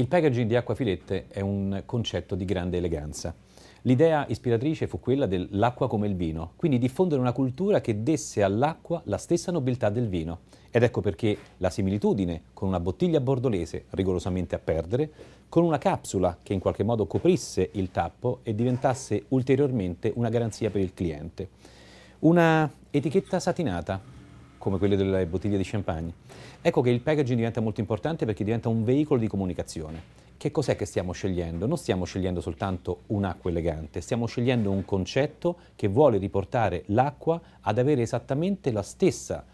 Il packaging di Acquafilette è un concetto di grande eleganza. L'idea ispiratrice fu quella dell'acqua come il vino, quindi diffondere una cultura che desse all'acqua la stessa nobiltà del vino. Ed ecco perché la similitudine con una bottiglia bordolese rigorosamente a perdere, con una capsula che in qualche modo coprisse il tappo e diventasse ulteriormente una garanzia per il cliente. Una etichetta satinata come quelle delle bottiglie di champagne. Ecco che il packaging diventa molto importante perché diventa un veicolo di comunicazione. Che cos'è che stiamo scegliendo? Non stiamo scegliendo soltanto un'acqua elegante, stiamo scegliendo un concetto che vuole riportare l'acqua ad avere esattamente la stessa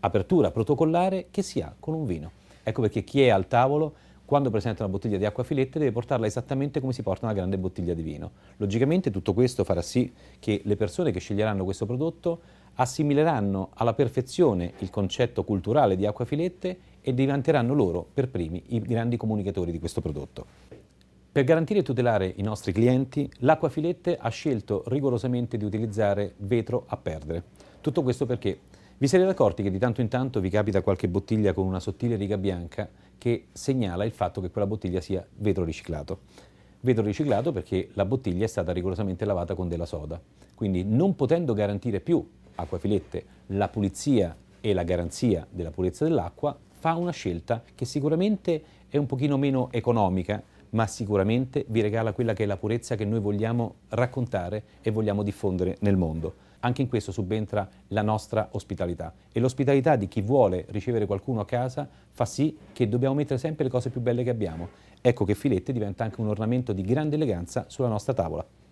apertura protocollare che si ha con un vino. Ecco perché chi è al tavolo quando presenta una bottiglia di acqua filette deve portarla esattamente come si porta una grande bottiglia di vino. Logicamente tutto questo farà sì che le persone che sceglieranno questo prodotto assimileranno alla perfezione il concetto culturale di acqua filette e diventeranno loro per primi i grandi comunicatori di questo prodotto. Per garantire e tutelare i nostri clienti, l'acqua filette ha scelto rigorosamente di utilizzare vetro a perdere. Tutto questo perché vi siete accorti che di tanto in tanto vi capita qualche bottiglia con una sottile riga bianca che segnala il fatto che quella bottiglia sia vetro riciclato. Vetro riciclato perché la bottiglia è stata rigorosamente lavata con della soda. Quindi non potendo garantire più acquafilette la pulizia e la garanzia della purezza dell'acqua, fa una scelta che sicuramente è un pochino meno economica ma sicuramente vi regala quella che è la purezza che noi vogliamo raccontare e vogliamo diffondere nel mondo. Anche in questo subentra la nostra ospitalità e l'ospitalità di chi vuole ricevere qualcuno a casa fa sì che dobbiamo mettere sempre le cose più belle che abbiamo. Ecco che Filette diventa anche un ornamento di grande eleganza sulla nostra tavola.